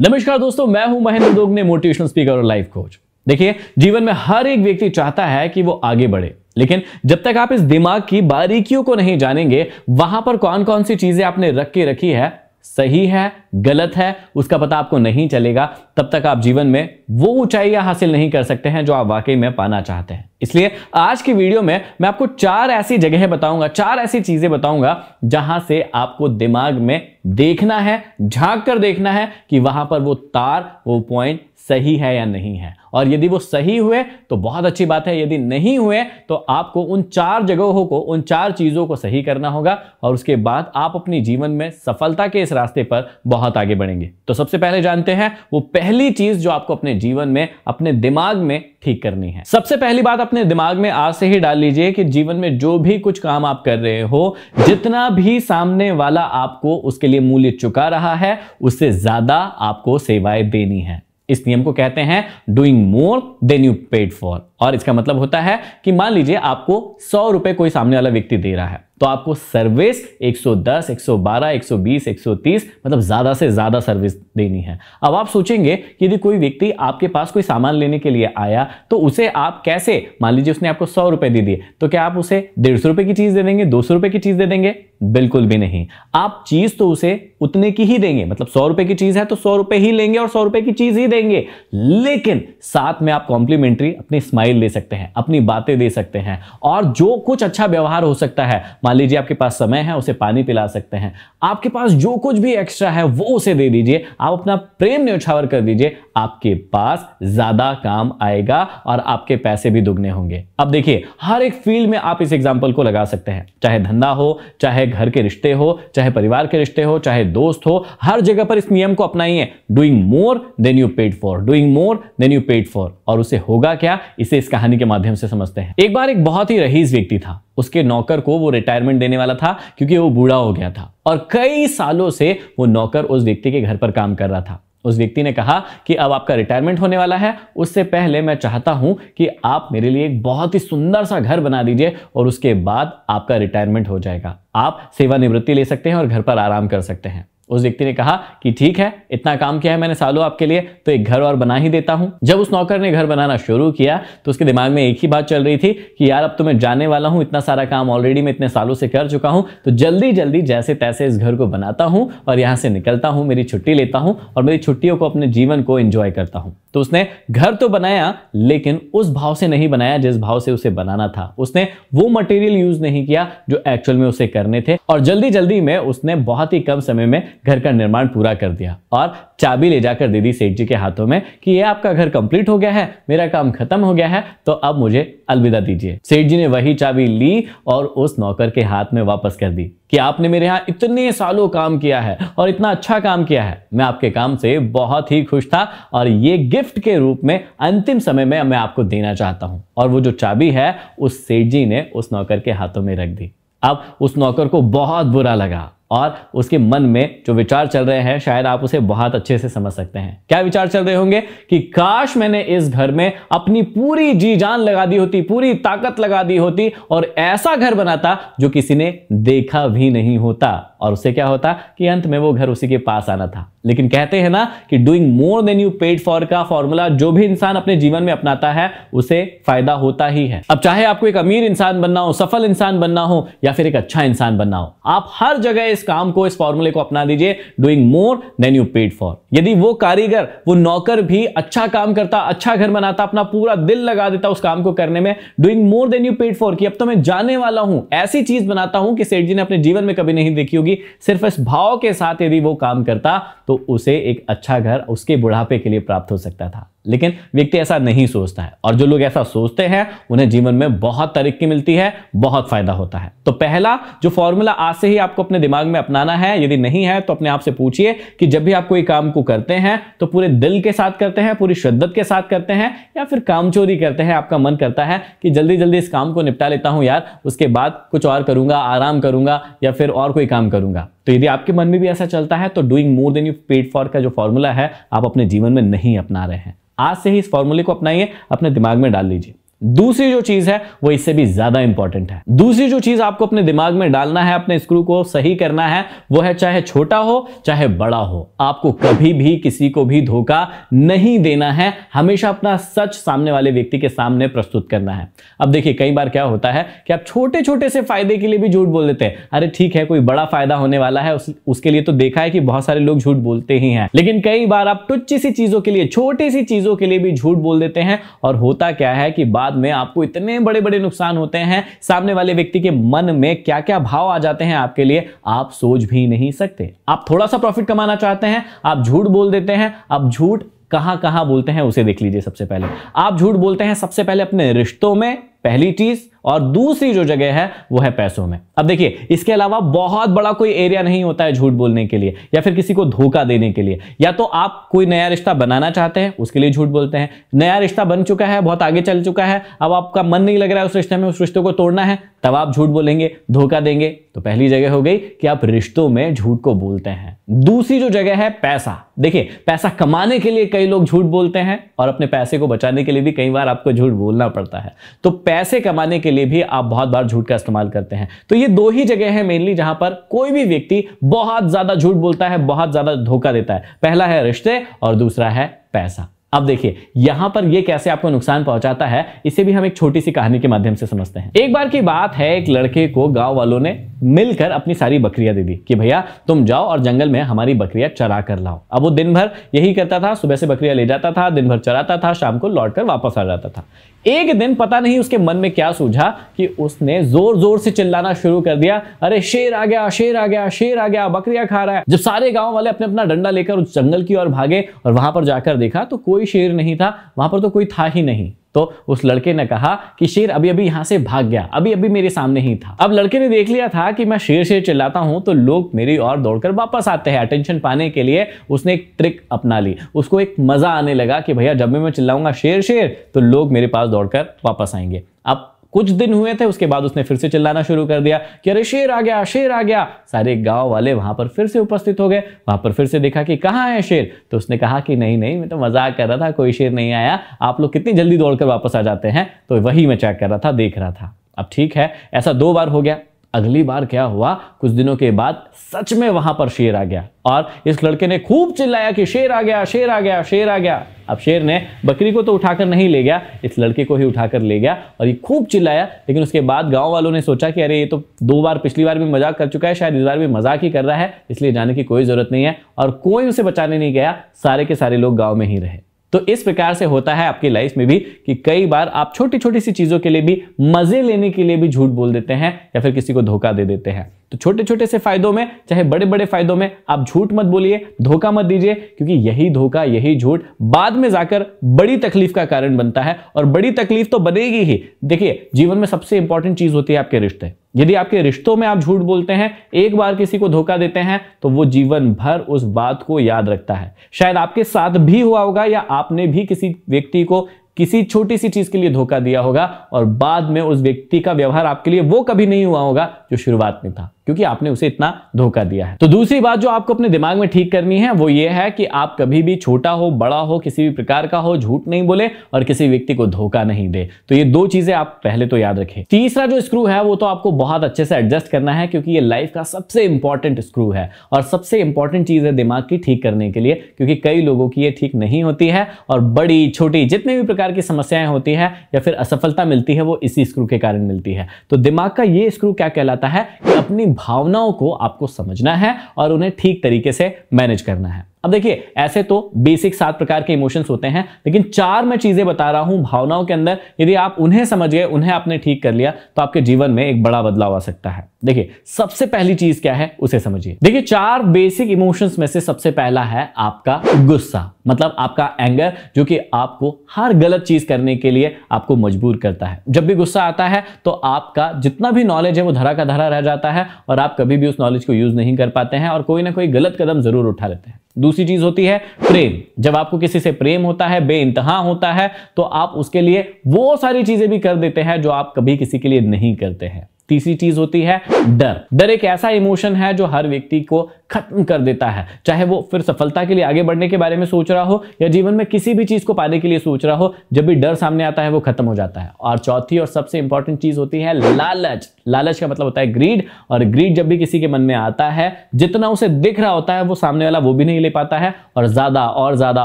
नमस्कार दोस्तों मैं हूं महेंद्र दोगने मोटिवेशनल स्पीकर और लाइफ कोच देखिए जीवन में हर एक व्यक्ति चाहता है कि वो आगे बढ़े लेकिन जब तक आप इस दिमाग की बारीकियों को नहीं जानेंगे वहां पर कौन कौन सी चीजें आपने रख के रखी है सही है गलत है उसका पता आपको नहीं चलेगा तब तक आप जीवन में वो ऊंचाइयां हासिल नहीं कर सकते हैं जो आप वाकई में पाना चाहते हैं इसलिए आज की वीडियो में मैं आपको चार ऐसी जगह बताऊंगा चार ऐसी चीजें बताऊंगा जहां से आपको दिमाग में देखना है झांक कर देखना है कि वहां पर वो तार वो पॉइंट सही है या नहीं है और यदि वो सही हुए तो बहुत अच्छी बात है यदि नहीं हुए तो आपको उन चार जगहों को उन चार चीजों को सही करना होगा और उसके बाद आप अपनी जीवन में सफलता के इस रास्ते पर बहुत बहुत आगे बढ़ेंगे तो सबसे पहले जानते हैं वो पहली चीज जो आपको अपने जीवन में अपने दिमाग में ठीक करनी है सबसे पहली बात अपने दिमाग में आज से ही डाल लीजिए कि जीवन में जो भी कुछ काम आप कर रहे हो जितना भी सामने वाला आपको उसके लिए मूल्य चुका रहा है उससे ज्यादा आपको सेवाएं देनी है इस नियम को कहते हैं doing more than you paid for और इसका मतलब होता है कि मान लीजिए आपको सौ रुपए कोई सामने वाला व्यक्ति दे रहा है तो आपको सर्विस 110, 112, 120, 130 मतलब ज्यादा से ज्यादा सर्विस देनी है अब आप सोचेंगे कि यदि कोई व्यक्ति आपके पास कोई सामान लेने के लिए आया तो उसे आप कैसे मान लीजिए उसने आपको सौ रुपए दे दिए तो क्या आप उसे डेढ़ सौ रुपए की चीज दे देंगे दो सौ रुपए की चीज दे देंगे बिल्कुल भी नहीं आप चीज तो उसे उतने की ही देंगे मतलब सौ रुपए की चीज है तो सौ रुपए ही लेंगे और सौ रुपए की चीज ही देंगे लेकिन साथ में आप कॉम्प्लीमेंट्री अपनी स्माइल स्टाइल दे सकते हैं अपनी बातें दे सकते हैं और जो कुछ अच्छा व्यवहार हो सकता है मान लीजिए आपके पास समय है उसे पानी पिला सकते हैं आपके पास जो कुछ भी एक्स्ट्रा है वो उसे दे दीजिए आप अपना प्रेम न्यौछावर कर दीजिए आपके पास ज्यादा काम आएगा और आपके पैसे भी दुगने होंगे अब देखिए हर एक फील्ड में आप इस एग्जाम्पल को लगा सकते हैं चाहे धंधा हो चाहे घर के रिश्ते हो चाहे परिवार के रिश्ते हो चाहे दोस्त हो हर जगह पर इस नियम को अपनाइए doing more than you paid for doing more than you paid for और उसे होगा क्या इसे इस कहानी के माध्यम से समझते हैं एक बार एक बहुत ही रहीस व्यक्ति था उसके नौकर को वो रिटायरमेंट देने वाला था क्योंकि वो बूढ़ा हो गया था और कई सालों से वो नौकर उस व्यक्ति के घर पर काम कर रहा था उस व्यक्ति ने कहा कि अब आपका रिटायरमेंट होने वाला है उससे पहले मैं चाहता हूं कि आप मेरे लिए एक बहुत ही सुंदर सा घर बना दीजिए और उसके बाद आपका रिटायरमेंट हो जाएगा आप सेवानिवृत्ति ले सकते हैं और घर पर आराम कर सकते हैं उस व्यक्ति ने कहा कि ठीक है इतना काम किया है मैंने सालों आपके लिए तो एक घर और बना ही देता हूं जब उस नौकर ने घर बनाना शुरू किया तो उसके दिमाग में एक ही बात चल रही थी कि यार अब तो मैं जाने वाला हूं इतना सारा काम ऑलरेडी मैं इतने सालों से कर चुका हूं तो जल्दी जल्दी जैसे तैसे इस घर को बनाता हूं और यहां से निकलता हूं मेरी छुट्टी लेता हूं और मेरी छुट्टियों को अपने जीवन को इंजॉय करता हूं तो उसने घर तो बनाया लेकिन उस भाव से नहीं बनाया जिस भाव से उसे बनाना था उसने वो मटेरियल यूज नहीं किया जो एक्चुअल में उसे करने थे और जल्दी जल्दी में उसने बहुत ही कम समय में घर का निर्माण पूरा कर दिया और चाबी ले जाकर दे दी सेठ जी के हाथों में कि ये आपका घर कंप्लीट हो गया है मेरा काम खत्म हो गया है तो अब मुझे अलविदा दीजिए सेठ जी ने वही चाबी ली और उस नौकर के हाथ में वापस कर दी कि आपने मेरे यहाँ इतने सालों काम किया है और इतना अच्छा काम किया है मैं आपके काम से बहुत ही खुश था और ये गिफ्ट के रूप में अंतिम समय में मैं आपको देना चाहता हूँ और वो जो चाबी है उस सेठ जी ने उस नौकर के हाथों में रख दी अब उस नौकर को बहुत बुरा लगा और उसके मन में जो विचार चल रहे हैं शायद आप उसे बहुत अच्छे से समझ सकते हैं क्या विचार चल रहे होंगे कि काश मैंने इस घर में अपनी पूरी जी जान लगा दी होती पूरी ताकत लगा दी होती और ऐसा घर बनाता जो किसी ने देखा भी नहीं होता और उसे क्या होता कि अंत में वो घर उसी के पास आना था लेकिन कहते हैं ना कि doing more than you paid for का फॉर्मूला जो भी इंसान अपने जीवन में अपनाता है उसे फायदा होता ही है अब चाहे आपको एक अमीर इंसान बनना हो सफल इंसान बनना हो या फिर एक अच्छा इंसान बनना हो आप हर जगह इस काम को इस फॉर्मूले को अपना दीजिए doing more than you paid for यदि वो कारीगर वो नौकर भी अच्छा काम करता अच्छा घर बनाता अपना पूरा दिल लगा देता उस काम को करने में doing more than you paid for की अब तो मैं जाने वाला हूं ऐसी चीज बनाता हूं कि सेठ जी ने अपने जीवन में कभी नहीं देखी होगी सिर्फ इस भाव के साथ यदि वो काम करता तो तो उसे एक अच्छा घर उसके बुढ़ापे के लिए प्राप्त हो सकता था लेकिन व्यक्ति ऐसा नहीं सोचता है और जो लोग ऐसा सोचते हैं उन्हें जीवन में बहुत तरक्की मिलती है बहुत फायदा होता है तो पहला जो फॉर्मूला आज से ही आपको अपने दिमाग में अपनाना है यदि नहीं है तो अपने आप से पूछिए कि जब भी आप कोई काम को करते हैं तो पूरे दिल के साथ करते हैं पूरी शिद्दत के साथ करते हैं या फिर काम चोरी करते हैं आपका मन करता है कि जल्दी जल्दी इस काम को निपटा लेता हूं यार उसके बाद कुछ और करूंगा आराम करूंगा या फिर और कोई काम करूंगा तो यदि आपके मन में भी ऐसा चलता है तो doing more than you paid for का जो फॉर्मूला है आप अपने जीवन में नहीं अपना रहे हैं आज से ही इस फॉर्मूले को अपनाइए अपने दिमाग में डाल लीजिए दूसरी जो चीज है वो इससे भी ज्यादा इंपॉर्टेंट है दूसरी जो चीज आपको अपने दिमाग में डालना है अपने स्क्रू को सही करना है वो है चाहे छोटा हो चाहे बड़ा हो आपको कभी भी किसी को भी धोखा नहीं देना है हमेशा अपना सच सामने वाले व्यक्ति के सामने प्रस्तुत करना है अब देखिए कई बार क्या होता है कि आप छोटे छोटे से फायदे के लिए भी झूठ बोल देते हैं अरे ठीक है कोई बड़ा फायदा होने वाला है उस, उसके लिए तो देखा है कि बहुत सारे लोग झूठ बोलते ही हैं लेकिन कई बार आप टुच्ची सी चीजों के लिए छोटी सी चीजों के लिए भी झूठ बोल देते हैं और होता क्या है कि बात बाद में आपको इतने बड़े बड़े नुकसान होते हैं सामने वाले व्यक्ति के मन में क्या क्या भाव आ जाते हैं आपके लिए आप सोच भी नहीं सकते आप थोड़ा सा प्रॉफिट कमाना चाहते हैं आप झूठ बोल देते हैं आप झूठ कहां कहां बोलते हैं उसे देख लीजिए सबसे पहले आप झूठ बोलते हैं सबसे पहले अपने रिश्तों में पहली चीज और दूसरी जो जगह है वो है पैसों में अब देखिए इसके अलावा बहुत बड़ा कोई एरिया नहीं होता है झूठ बोलने के लिए या फिर किसी को धोखा देने के लिए या तो आप कोई नया रिश्ता बनाना चाहते हैं उसके लिए झूठ बोलते हैं नया रिश्ता बन चुका है बहुत आगे चल चुका है अब आपका मन नहीं लग रहा है उस रिश्ते में उस रिश्ते को तोड़ना है तब आप झूठ बोलेंगे धोखा देंगे तो पहली जगह हो गई कि आप रिश्तों में झूठ को बोलते हैं दूसरी जो जगह है पैसा देखिए पैसा कमाने के लिए कई लोग झूठ बोलते हैं और अपने पैसे को बचाने के लिए भी कई बार आपको झूठ बोलना पड़ता है तो पैसे कमाने के लिए भी आप बहुत बार झूठ का इस्तेमाल करते हैं तो ये दो ही जगह है मेनली जहां पर कोई भी व्यक्ति बहुत ज्यादा झूठ बोलता है बहुत ज्यादा धोखा देता है पहला है रिश्ते और दूसरा है पैसा अब देखिए यहां पर ये कैसे आपको नुकसान पहुंचाता है इसे भी हम एक छोटी सी कहानी के माध्यम से समझते हैं एक बार की बात है एक लड़के को गांव वालों ने मिलकर अपनी सारी बकरियां दे दी कि भैया तुम जाओ और जंगल में हमारी बकरियां चरा कर लाओ अब वो दिन भर यही करता था सुबह से बकरियां ले जाता था दिन भर चराता था शाम को लौट वापस आ जाता था एक दिन पता नहीं उसके मन में क्या सूझा कि उसने जोर जोर से चिल्लाना शुरू कर दिया अरे शेर आ गया शेर आ गया शेर आ गया बकरिया खा रहा है जब सारे गांव वाले अपने अपना डंडा लेकर उस जंगल की ओर भागे और वहां पर जाकर देखा तो कोई शेर नहीं था वहां पर तो कोई था ही नहीं तो उस लड़के ने कहा कि शेर अभी अभी यहां से भाग गया अभी अभी मेरे सामने ही था अब लड़के ने देख लिया था कि मैं शेर शेर चिल्लाता हूं तो लोग मेरी और दौड़कर वापस आते हैं अटेंशन पाने के लिए उसने एक ट्रिक अपना ली उसको एक मज़ा आने लगा कि भैया जब भी मैं चिल्लाऊंगा शेर शेर तो लोग मेरे पास दौड़कर वापस आएंगे अब कुछ दिन हुए थे उसके बाद उसने फिर से चिल्लाना शुरू कर दिया कि अरे शेर आ गया शेर आ गया सारे गांव वाले वहां पर फिर से उपस्थित हो गए वहां पर फिर से देखा कि कहाँ है शेर तो उसने कहा कि नहीं नहीं मैं तो मजाक कर रहा था कोई शेर नहीं आया आप लोग कितनी जल्दी दौड़कर वापस आ जाते हैं तो वही मैं चेक कर रहा था देख रहा था अब ठीक है ऐसा दो बार हो गया अगली बार क्या हुआ कुछ दिनों के बाद सच में वहां पर शेर आ गया और इस लड़के ने खूब चिल्लाया कि शेर आ गया शेर आ गया शेर आ गया अब शेर ने बकरी को तो उठाकर नहीं ले गया इस लड़के को ही उठाकर ले गया और ये खूब चिल्लाया लेकिन उसके बाद गांव वालों ने सोचा कि अरे ये तो दो बार पिछली बार भी मजाक कर चुका है शायद इस बार भी मजाक ही कर रहा है इसलिए जाने की कोई ज़रूरत नहीं है और कोई उसे बचाने नहीं गया सारे के सारे लोग गाँव में ही रहे तो इस प्रकार से होता है आपकी लाइफ में भी कि कई बार आप छोटी छोटी सी चीज़ों के लिए भी मज़े लेने के लिए भी झूठ बोल देते हैं या फिर किसी को धोखा दे देते हैं तो छोटे छोटे से फायदों में चाहे बड़े बड़े फायदों में आप झूठ मत बोलिए धोखा मत दीजिए क्योंकि यही धोखा यही झूठ बाद में जाकर बड़ी तकलीफ का कारण बनता है और बड़ी तकलीफ तो बनेगी ही देखिए जीवन में सबसे इंपॉर्टेंट चीज होती है आपके रिश्ते यदि आपके रिश्तों में आप झूठ बोलते हैं एक बार किसी को धोखा देते हैं तो वो जीवन भर उस बात को याद रखता है शायद आपके साथ भी हुआ होगा या आपने भी किसी व्यक्ति को किसी छोटी सी चीज के लिए धोखा दिया होगा और बाद में उस व्यक्ति का व्यवहार आपके लिए वो कभी नहीं हुआ होगा जो शुरुआत में था क्योंकि आपने उसे इतना धोखा दिया है तो दूसरी बात जो आपको अपने दिमाग में ठीक करनी है वो ये है कि आप कभी भी छोटा हो बड़ा हो किसी भी प्रकार का हो झूठ नहीं बोले और किसी व्यक्ति को धोखा नहीं दे तो ये दो चीजें आप पहले तो याद रखें तीसरा जो स्क्रू है वो तो आपको बहुत अच्छे से एडजस्ट करना है क्योंकि ये लाइफ का सबसे इंपॉर्टेंट स्क्रू है और सबसे इंपॉर्टेंट चीज है दिमाग की ठीक करने के लिए क्योंकि कई लोगों की ये ठीक नहीं होती है और बड़ी छोटी जितने भी प्रकार प्रकार की समस्याएं होती है या फिर असफलता मिलती है वो इसी स्क्रू के कारण मिलती है तो दिमाग का ये स्क्रू क्या कहलाता है कि अपनी भावनाओं को आपको समझना है और उन्हें ठीक तरीके से मैनेज करना है अब देखिए ऐसे तो बेसिक सात प्रकार के इमोशंस होते हैं लेकिन चार मैं चीजें बता रहा हूं भावनाओं के अंदर यदि आप उन्हें समझ गए उन्हें आपने ठीक कर लिया तो आपके जीवन में एक बड़ा बदलाव आ सकता है देखिए सबसे पहली चीज क्या है उसे समझिए देखिए चार बेसिक इमोशंस में से सबसे पहला है आपका गुस्सा मतलब आपका एंगर जो कि आपको हर गलत चीज करने के लिए आपको मजबूर करता है जब भी गुस्सा आता है तो आपका जितना भी नॉलेज है वो धरा का धरा रह जाता है और आप कभी भी उस नॉलेज को यूज नहीं कर पाते हैं और कोई ना कोई गलत कदम जरूर उठा लेते हैं दूसरी चीज होती है प्रेम जब आपको किसी से प्रेम होता है बे होता है तो आप उसके लिए वो सारी चीजें भी कर देते हैं जो आप कभी किसी के लिए नहीं करते हैं तीसरी चीज होती है डर डर एक ऐसा इमोशन है जो हर व्यक्ति को खत्म कर देता है चाहे वो फिर सफलता के लिए आगे बढ़ने के बारे में सोच रहा हो या जीवन में किसी भी चीज को पाने के लिए सोच रहा हो जब भी डर सामने आता है वो खत्म हो जाता है और चौथी और सबसे इंपॉर्टेंट चीज होती है लालच लालच का मतलब होता है ग्रीड और ग्रीड जब भी किसी के मन में आता है जितना उसे दिख रहा होता है वो सामने वाला वो भी नहीं ले पाता है और ज्यादा और ज्यादा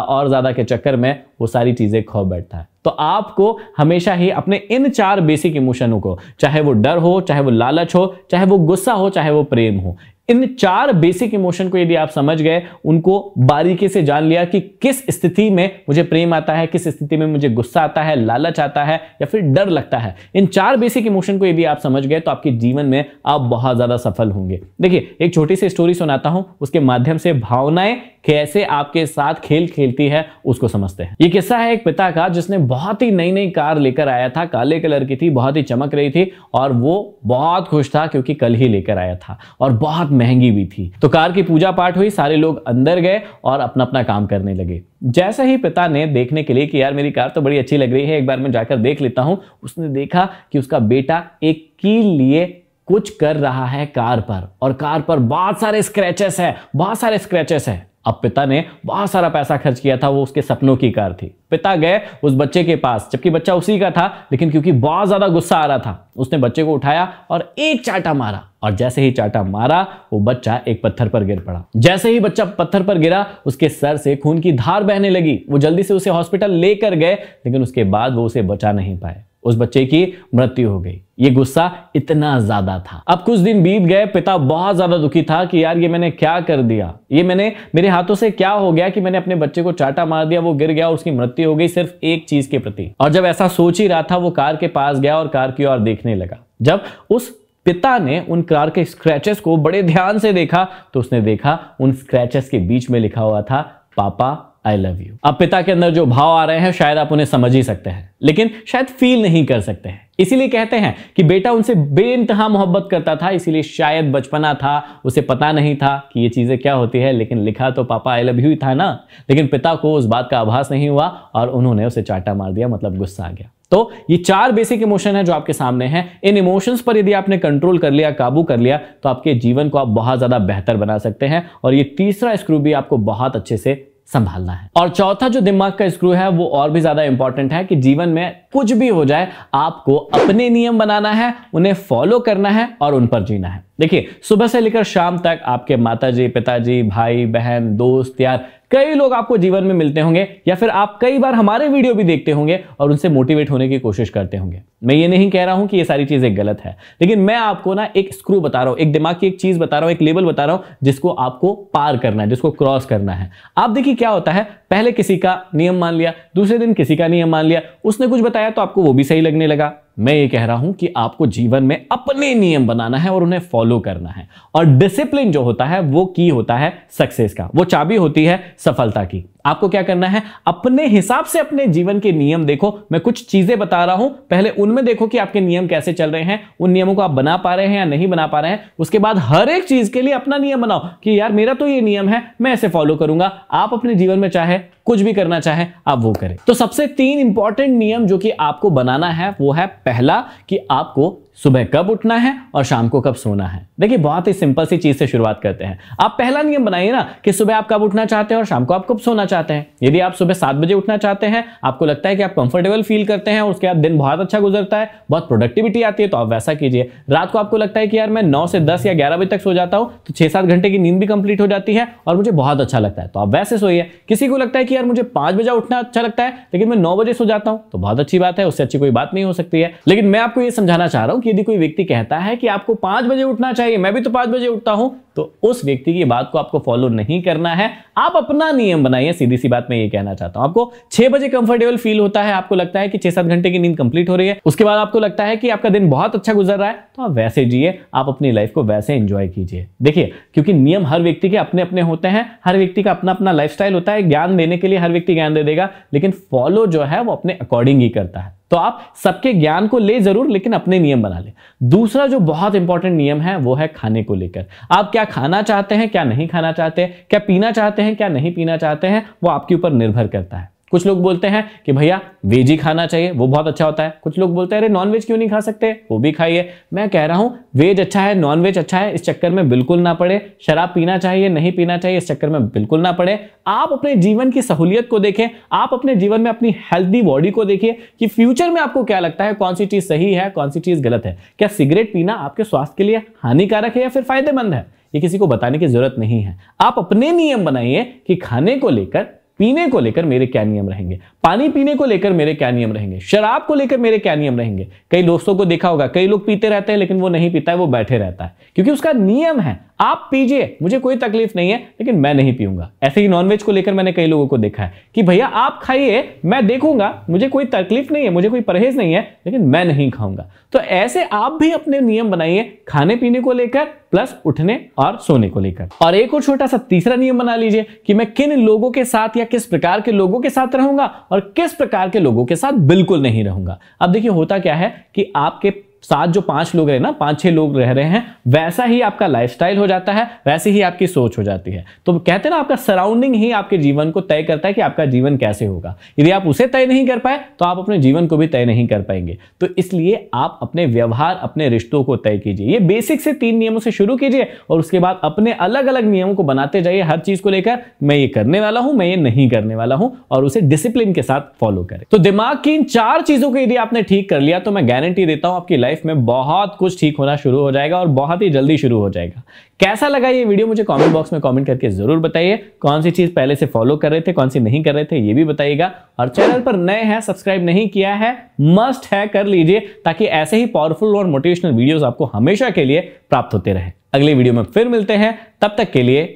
और ज्यादा के चक्कर में वो सारी चीजें खो बैठता है तो आपको हमेशा ही अपने इन चार बेसिक इमोशनों को चाहे वो डर हो चाहे वो लालच हो चाहे वो गुस्सा हो चाहे वो प्रेम हो इन चार बेसिक इमोशन को यदि आप समझ गए उनको बारीकी से जान लिया कि किस स्थिति में मुझे प्रेम आता है किस स्थिति में मुझे गुस्सा आता है लालच आता है या फिर डर लगता है इन चार बेसिक इमोशन को यदि आप समझ गए तो आपके जीवन में आप बहुत ज़्यादा सफल होंगे देखिए एक छोटी सी स्टोरी सुनाता हूं उसके माध्यम से भावनाएं कैसे आपके साथ खेल खेलती है उसको समझते हैं ये किस्सा है एक पिता का जिसने बहुत ही नई नई कार लेकर आया था काले कलर की थी बहुत ही चमक रही थी और वो बहुत खुश था क्योंकि कल ही लेकर आया था और बहुत महंगी भी थी तो कार की पूजा पाठ हुई सारे लोग अंदर गए और अपना अपना काम करने लगे जैसे ही पिता ने देखने के लिए कि यार मेरी कार तो बड़ी अच्छी लग रही है एक बार मैं जाकर देख लेता हूं उसने देखा कि उसका बेटा एक की लिए कुछ कर रहा है कार पर और कार पर बहुत सारे स्क्रैचेस हैं बहुत सारे स्क्रैचेस हैं अब पिता ने बहुत सारा पैसा खर्च किया था वो उसके सपनों की कार थी पिता गए उस बच्चे के पास जबकि बच्चा उसी का था लेकिन क्योंकि बहुत ज़्यादा गुस्सा आ रहा था उसने बच्चे को उठाया और एक चाटा मारा और जैसे ही चाटा मारा वो बच्चा एक पत्थर पर गिर पड़ा जैसे ही बच्चा पत्थर पर गिरा उसके सर से खून की धार बहने लगी वो जल्दी से उसे हॉस्पिटल लेकर गए लेकिन उसके बाद वो उसे बचा नहीं पाए उस बच्चे की मृत्यु हो गई ये गुस्सा इतना ज्यादा था अब कुछ दिन बीत गए पिता बहुत ज्यादा दुखी था कि यार ये मैंने क्या कर दिया ये मैंने मेरे हाथों से क्या हो गया कि मैंने अपने बच्चे को चाटा मार दिया वो गिर गया और उसकी मृत्यु हो गई सिर्फ एक चीज के प्रति और जब ऐसा सोच ही रहा था वो कार के पास गया और कार की ओर देखने लगा जब उस पिता ने उन कार के स्क्रैचेस को बड़े ध्यान से देखा तो उसने देखा उन स्क्रैचेस के बीच में लिखा हुआ था पापा आई लव यू अब पिता के अंदर जो भाव आ रहे हैं शायद आप उन्हें समझ ही सकते हैं लेकिन शायद फील नहीं कर सकते हैं इसीलिए कहते हैं कि बेटा उनसे इंतहा मोहब्बत करता था इसीलिए शायद बचपना था उसे पता नहीं था कि ये चीज़ें क्या होती है लेकिन लिखा तो पापा आई लव यू ही था ना लेकिन पिता को उस बात का आभास नहीं हुआ और उन्होंने उसे चाटा मार दिया मतलब गुस्सा आ गया तो ये चार बेसिक इमोशन है जो आपके सामने हैं इन इमोशंस पर यदि आपने कंट्रोल कर लिया काबू कर लिया तो आपके जीवन को आप बहुत ज़्यादा बेहतर बना सकते हैं और ये तीसरा स्क्रू भी आपको बहुत अच्छे से संभालना है और चौथा जो दिमाग का स्क्रू है वो और भी ज्यादा इंपॉर्टेंट है कि जीवन में कुछ भी हो जाए आपको अपने नियम बनाना है उन्हें फॉलो करना है और उन पर जीना है देखिए सुबह से लेकर शाम तक आपके माता जी पिताजी भाई बहन दोस्त यार कई लोग आपको जीवन में मिलते होंगे या फिर आप कई बार हमारे वीडियो भी देखते होंगे और उनसे मोटिवेट होने की कोशिश करते होंगे मैं ये नहीं कह रहा हूं कि ये सारी चीजें गलत है लेकिन मैं आपको ना एक स्क्रू बता रहा हूं एक दिमाग की एक चीज बता रहा हूं एक लेवल बता रहा हूं जिसको आपको पार करना है जिसको क्रॉस करना है आप देखिए क्या होता है पहले किसी का नियम मान लिया दूसरे दिन किसी का नियम मान लिया उसने कुछ बताया तो आपको वो भी सही लगने लगा मैं ये कह रहा हूं कि आपको जीवन में अपने नियम बनाना है और उन्हें फॉलो करना है और डिसिप्लिन जो होता है वो की होता है सक्सेस का वो चाबी होती है सफलता की आपको क्या करना है अपने हिसाब से अपने जीवन के नियम देखो मैं कुछ चीजें बता रहा हूं पहले उनमें देखो कि आपके नियम कैसे चल रहे हैं उन नियमों को आप बना पा रहे हैं या नहीं बना पा रहे हैं उसके बाद हर एक चीज के लिए अपना नियम बनाओ कि यार मेरा तो ये नियम है मैं ऐसे फॉलो करूंगा आप अपने जीवन में चाहे कुछ भी करना चाहे आप वो करें तो सबसे तीन इंपॉर्टेंट नियम जो कि आपको बनाना है वो है पहला कि आपको सुबह कब उठना है और शाम को कब सोना है देखिए बहुत ही सिंपल सी चीज से शुरुआत करते हैं आप पहला नियम बनाइए ना कि सुबह आप कब उठना चाहते हैं और शाम को आप कब सोना चाहते हैं यदि आप सुबह सात बजे उठना चाहते हैं आपको लगता है कि आप कंफर्टेबल फील करते हैं और उसके बाद दिन बहुत अच्छा गुजरता है बहुत प्रोडक्टिविटी आती है तो आप वैसा कीजिए रात को आपको लगता है कि यार मैं नौ से दस या ग्यारह बजे तक सो जाता हूँ तो छह सात घंटे की नींद भी कंप्लीट हो जाती है और मुझे बहुत अच्छा लगता है तो आप वैसे सोइए किसी को लगता है कि यार मुझे पांच बजे उठना अच्छा लगता है लेकिन मैं नौ बजे सो जाता हूँ तो बहुत अच्छी बात है उससे अच्छी कोई बात नहीं हो सकती है लेकिन मैं आपको यह समझाना चाह रहा हूँ कि यदि कोई व्यक्ति कहता है कि आपको पांच बजे उठना चाहिए मैं भी तो पांच बजे उठता हूं तो उस व्यक्ति की बात को आपको फॉलो नहीं करना है आप अपना नियम बनाइए सीधी सी बात मैं ये कहना चाहता हूं आपको छह बजे कंफर्टेबल फील होता है आपको लगता है कि छह सात घंटे की नींद कंप्लीट हो रही है उसके बाद आपको लगता है कि आपका दिन बहुत अच्छा गुजर रहा है तो आप वैसे जिए आप अपनी लाइफ को वैसे एंजॉय कीजिए देखिए क्योंकि नियम हर व्यक्ति के अपने अपने होते हैं हर व्यक्ति का अपना अपना लाइफ होता है ज्ञान देने के लिए हर व्यक्ति ज्ञान दे देगा लेकिन फॉलो जो है वो अपने अकॉर्डिंग ही करता है तो आप सबके ज्ञान को ले जरूर लेकिन अपने नियम बना ले दूसरा जो बहुत इंपॉर्टेंट नियम है वो है खाने को लेकर आप क्या खाना चाहते हैं क्या नहीं खाना चाहते हैं क्या पीना चाहते हैं क्या नहीं पीना चाहते हैं वो आपके ऊपर निर्भर करता है कुछ लोग बोलते हैं कि भैया वेज ही खाना चाहिए वो बहुत अच्छा होता है कुछ लोग बोलते हैं अरे नॉन वेज क्यों नहीं खा सकते वो भी खाइए मैं कह रहा हूँ वेज अच्छा है नॉन वेज अच्छा है इस चक्कर में बिल्कुल ना पड़े शराब पीना चाहिए नहीं पीना चाहिए इस चक्कर में बिल्कुल ना पड़े आप अपने जीवन की सहूलियत को देखें आप अपने जीवन में अपनी हेल्थी बॉडी को देखिए कि फ्यूचर में आपको क्या लगता है कौन सी चीज़ सही है कौन सी चीज़ गलत है क्या सिगरेट पीना आपके स्वास्थ्य के लिए हानिकारक है या फिर फायदेमंद है ये किसी को बताने की जरूरत नहीं है आप अपने नियम बनाइए कि खाने को लेकर पीने को लेकर मेरे क्या नियम रहेंगे पानी पीने को लेकर मेरे क्या नियम रहेंगे शराब को लेकर मेरे क्या नियम रहेंगे कई दोस्तों को देखा होगा कई लोग पीते रहते हैं लेकिन वो नहीं पीता है वो बैठे रहता है क्योंकि उसका नियम है आप पीजिए मुझे कोई तकलीफ नहीं है लेकिन मैं नहीं पीऊंगा ऐसे ही नॉनवेज को लेकर मैंने कई लोगों को देखा है कि भैया आप खाइए मैं देखूंगा मुझे कोई तकलीफ नहीं है मुझे कोई परहेज नहीं है लेकिन मैं नहीं खाऊंगा तो ऐसे आप भी अपने नियम बनाइए खाने पीने को लेकर प्लस उठने और सोने को लेकर और एक और छोटा सा तीसरा नियम बना लीजिए कि मैं किन लोगों के साथ या किस प्रकार के लोगों के साथ रहूंगा और किस प्रकार के लोगों के साथ बिल्कुल नहीं रहूंगा अब देखिए होता क्या है कि आपके साथ जो पांच लोग रहे ना पांच छह लोग रह रहे हैं वैसा ही आपका लाइफस्टाइल हो जाता है वैसी ही आपकी सोच हो जाती है तो कहते हैं ना आपका सराउंडिंग ही आपके जीवन को तय करता है कि आपका जीवन कैसे होगा यदि आप उसे तय नहीं कर पाए तो आप अपने जीवन को भी तय नहीं कर पाएंगे तो इसलिए आप अपने व्यवहार अपने रिश्तों को तय कीजिए ये बेसिक से तीन नियमों से शुरू कीजिए और उसके बाद अपने अलग अलग नियमों को बनाते जाइए हर चीज को लेकर मैं ये करने वाला हूं मैं ये नहीं करने वाला हूं और उसे डिसिप्लिन के साथ फॉलो करें तो दिमाग की इन चार चीजों को यदि आपने ठीक कर लिया तो मैं गारंटी देता हूं आपकी लाइफ में बहुत कुछ ठीक होना शुरू हो जाएगा और बहुत ही जल्दी शुरू हो जाएगा कैसा लगा ये वीडियो मुझे कमेंट बॉक्स में कमेंट करके जरूर बताइए कौन सी चीज़ पहले से फॉलो कर रहे थे कौन सी नहीं कर रहे थे ये भी बताइएगा और चैनल पर नए हैं सब्सक्राइब नहीं किया है मस्ट है कर लीजिए ताकि ऐसे ही पावरफुल और मोटिवेशनल वीडियो आपको हमेशा के लिए प्राप्त होते रहे अगले वीडियो में फिर मिलते हैं तब तक के लिए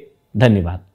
धन्यवाद